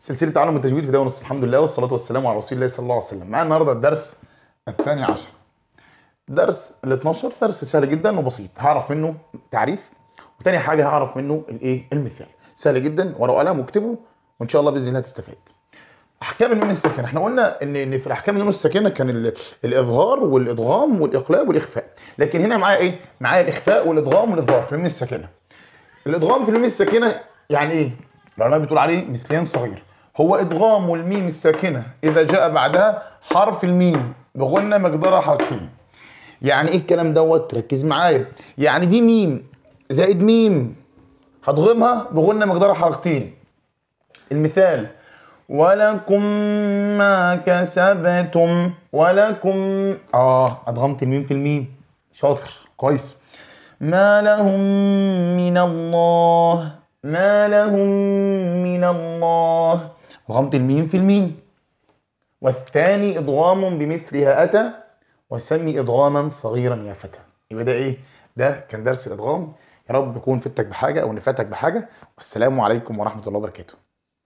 سلسله تعلم التجويد في النص الحمد لله والصلاه والسلام على رسول الله صلى الله عليه وسلم معانا النهارده الدرس الثاني عشر درس ال 12 درس سهل جدا وبسيط هعرف منه تعريف وتاني حاجه هعرف منه الايه المثال سهل جدا ورقه وقلم واكتبه وان شاء الله باذن الله تستفاد احكام النون الساكنه احنا قلنا ان ان في الاحكام النون الساكنه كان الاظهار والادغام والاقلاب والاخفاء لكن هنا معايا ايه معايا الاخفاء والادغام والاظهار في النون الساكنه الادغام في النون الساكنه يعني ايه العلماء بتقول عليه مثلين صغير هو إدغام الميم الساكنة إذا جاء بعدها حرف الميم بغنى مقدارها حركتين يعني إيه الكلام دوت ركز معايا يعني دي ميم زائد ميم هتغمها بغنى مقدارها حركتين المثال ولكم ما كسبتم ولكم اه ادغمت الميم في الميم شاطر كويس ما لهم من الله ما لهم من الله ضمت الميم في الميم والثاني إضغام بمثلها أتى وسمي إضغاما صغيرا يا فتى يبقى ده إيه؟ ده كان درس الإضغام يا رب يكون فتك بحاجة أو نفعتك بحاجة والسلام عليكم ورحمة الله وبركاته